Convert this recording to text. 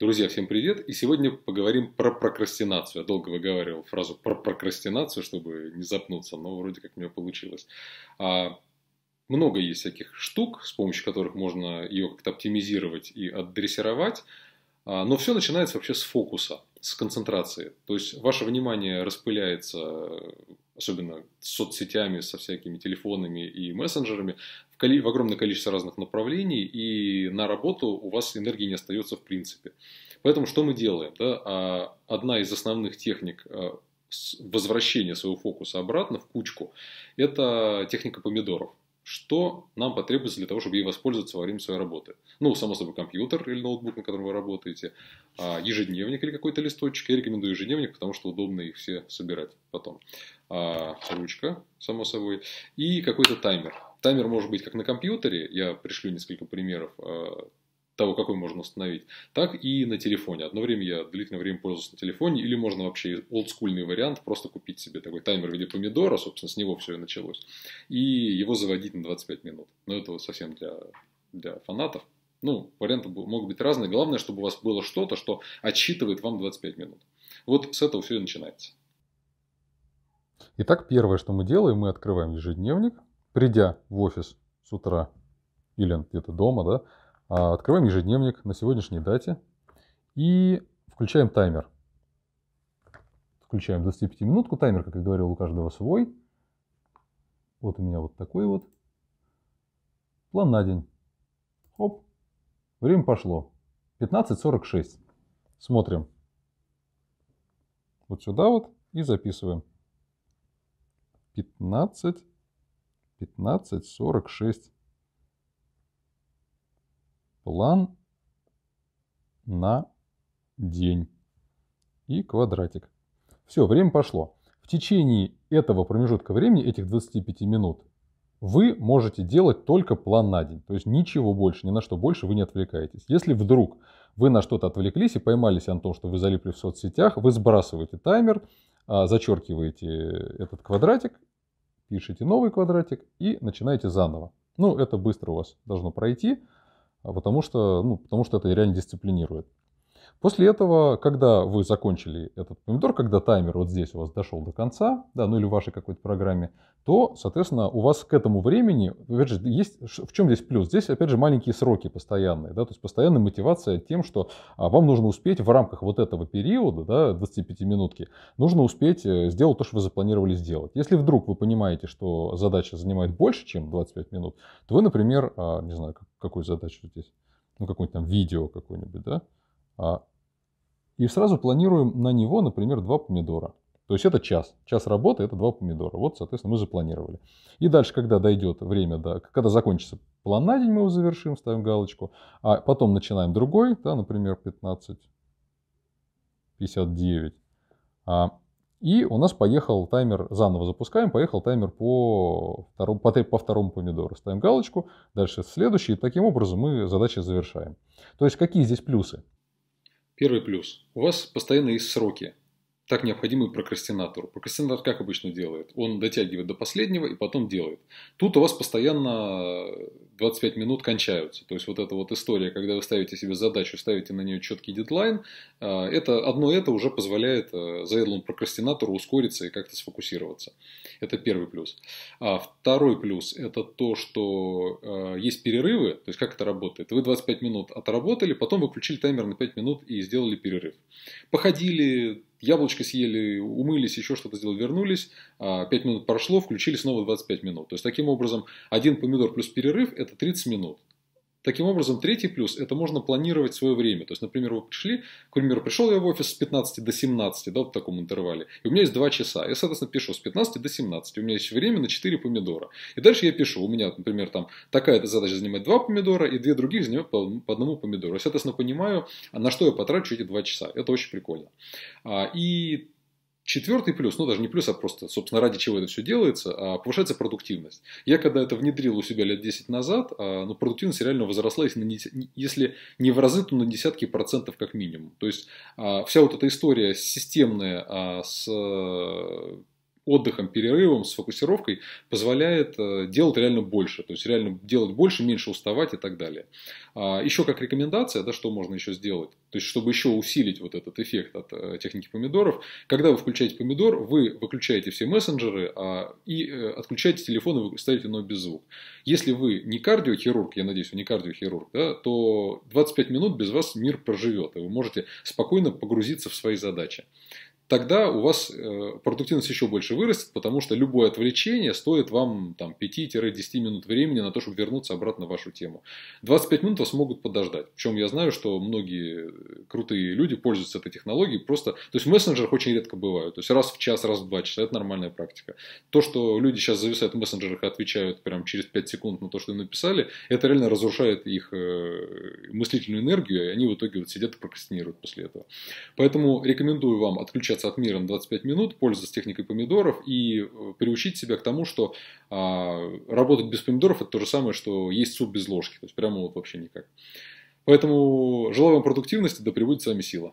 Друзья, всем привет! И сегодня поговорим про прокрастинацию. Я долго выговаривал фразу про прокрастинацию, чтобы не запнуться, но вроде как у меня получилось. А, много есть всяких штук, с помощью которых можно ее как-то оптимизировать и отдрессировать, а, но все начинается вообще с фокуса, с концентрации. То есть ваше внимание распыляется особенно с соцсетями, со всякими телефонами и мессенджерами, в, коли... в огромное количество разных направлений, и на работу у вас энергии не остается в принципе. Поэтому что мы делаем? Да? А, одна из основных техник э, возвращения своего фокуса обратно в кучку – это техника помидоров что нам потребуется для того, чтобы ей воспользоваться во время своей работы. Ну, само собой, компьютер или ноутбук, на котором вы работаете, а, ежедневник или какой-то листочек. Я рекомендую ежедневник, потому что удобно их все собирать потом. А, ручка, само собой, и какой-то таймер. Таймер может быть как на компьютере, я пришлю несколько примеров а, того, какой можно установить, так и на телефоне. Одно время я длительное время пользовался на телефоне, или можно вообще олдскульный вариант, просто купить себе такой таймер в виде помидора, собственно, с него все и началось, и его заводить на 25 минут. Но это вот совсем для, для фанатов. Ну, варианты могут быть разные. Главное, чтобы у вас было что-то, что отсчитывает вам 25 минут. Вот с этого все и начинается. Итак, первое, что мы делаем, мы открываем ежедневник. Придя в офис с утра или где-то дома, да, а, открываем ежедневник на сегодняшней дате и включаем таймер. Включаем 25-минутку. Таймер, как я говорил, у каждого свой. Вот у меня вот такой вот. План на день. Хоп. Время пошло. 15.46. Смотрим. Вот сюда вот и записываем. 15, 15, 46. План на день и квадратик. Все, время пошло. В течение этого промежутка времени, этих 25 минут, вы можете делать только план на день. То есть ничего больше, ни на что больше вы не отвлекаетесь. Если вдруг вы на что-то отвлеклись и поймались на том, что вы залипли в соцсетях, вы сбрасываете таймер, а, зачеркиваете этот квадратик, пишите новый квадратик и начинаете заново. Ну, это быстро у вас должно пройти а потому что, ну, потому что это реально дисциплинирует. После этого, когда вы закончили этот помидор, когда таймер вот здесь у вас дошел до конца, да, ну или в вашей какой-то программе, то, соответственно, у вас к этому времени, опять же, есть, в чем здесь плюс? Здесь, опять же, маленькие сроки постоянные, да, то есть постоянная мотивация тем, что а, вам нужно успеть в рамках вот этого периода, да, 25-минутки, нужно успеть э, сделать то, что вы запланировали сделать. Если вдруг вы понимаете, что задача занимает больше, чем 25 минут, то вы, например, а, не знаю, какую задачу здесь, ну, какое-нибудь там видео какое-нибудь, да, а, и сразу планируем на него, например, два помидора. То есть это час. Час работы – это два помидора. Вот, соответственно, мы запланировали. И дальше, когда дойдет время, да, когда закончится план на день, мы его завершим, ставим галочку. А потом начинаем другой, да, например, 15.59. А, и у нас поехал таймер, заново запускаем, поехал таймер по второму, по, по второму помидору. Ставим галочку, дальше следующий. И таким образом мы задачи завершаем. То есть какие здесь плюсы? Первый плюс. У вас постоянно есть сроки, так необходимый прокрастинатору. Прокрастинатор как обычно делает? Он дотягивает до последнего и потом делает. Тут у вас постоянно 25 минут кончаются. То есть вот эта вот история, когда вы ставите себе задачу, ставите на нее четкий дедлайн, э, это, одно это уже позволяет э, заедлому прокрастинатору ускориться и как-то сфокусироваться. Это первый плюс. А второй плюс – это то, что э, есть перерывы, то есть как это работает. Вы 25 минут отработали, потом выключили таймер на 5 минут и сделали перерыв. Походили яблочко съели, умылись, еще что-то сделали, вернулись, 5 а, минут прошло, включили снова 25 минут. То есть, таким образом, один помидор плюс перерыв – это 30 минут. Таким образом, третий плюс – это можно планировать свое время. То есть, например, вы пришли, к примеру, пришел я в офис с 15 до 17, да, вот в таком интервале, и у меня есть 2 часа. Я, соответственно, пишу с 15 до 17, у меня есть время на 4 помидора. И дальше я пишу, у меня, например, там такая-то задача занимает 2 помидора, и 2 других занимают по, по одному помидору. Я, соответственно, понимаю, на что я потрачу эти 2 часа. Это очень прикольно. А, и Четвертый плюс, ну даже не плюс, а просто, собственно, ради чего это все делается, а повышается продуктивность. Я когда это внедрил у себя лет 10 назад, а, ну, продуктивность реально возросла, если, на, если не в разы, то на десятки процентов как минимум. То есть а, вся вот эта история системная а, с отдыхом, перерывом, с фокусировкой позволяет э, делать реально больше. То есть реально делать больше, меньше уставать и так далее. А, еще как рекомендация, да, что можно еще сделать, то есть чтобы еще усилить вот этот эффект от э, техники помидоров, когда вы включаете помидор, вы выключаете все мессенджеры а, и э, отключаете телефон и вы ставите на беззвук. Если вы не кардиохирург, я надеюсь, вы не кардиохирург, да, то 25 минут без вас мир проживет, и вы можете спокойно погрузиться в свои задачи тогда у вас э, продуктивность еще больше вырастет, потому что любое отвлечение стоит вам там, 5-10 минут времени на то, чтобы вернуться обратно в вашу тему. 25 минут вас могут подождать. Причем я знаю, что многие крутые люди пользуются этой технологией просто... То есть в мессенджерах очень редко бывают. То есть раз в час, раз в два часа. Это нормальная практика. То, что люди сейчас зависают в мессенджерах и отвечают прям через 5 секунд на то, что им написали, это реально разрушает их э, мыслительную энергию, и они в итоге вот сидят и прокрастинируют после этого. Поэтому рекомендую вам отключаться общаться от мира на 25 минут, пользоваться техникой помидоров и э, приучить себя к тому, что а, работать без помидоров – это то же самое, что есть суп без ложки. То есть прямо вот вообще никак. Поэтому желаю вам продуктивности, да прибудет с вами сила.